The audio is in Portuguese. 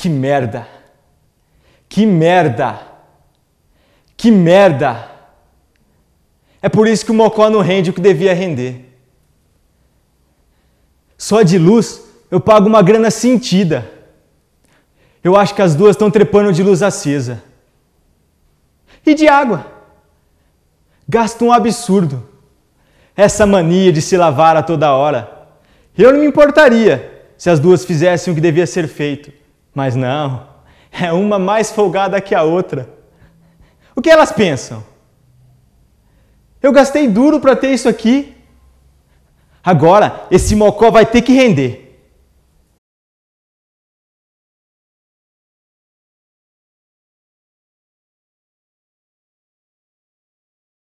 Que merda! Que merda! Que merda! É por isso que o Mocó não rende o que devia render. Só de luz eu pago uma grana sentida. Eu acho que as duas estão trepando de luz acesa. E de água? Gasto um absurdo. Essa mania de se lavar a toda hora. Eu não me importaria se as duas fizessem o que devia ser feito. Mas não, é uma mais folgada que a outra. O que elas pensam? Eu gastei duro para ter isso aqui. Agora, esse mocó vai ter que render.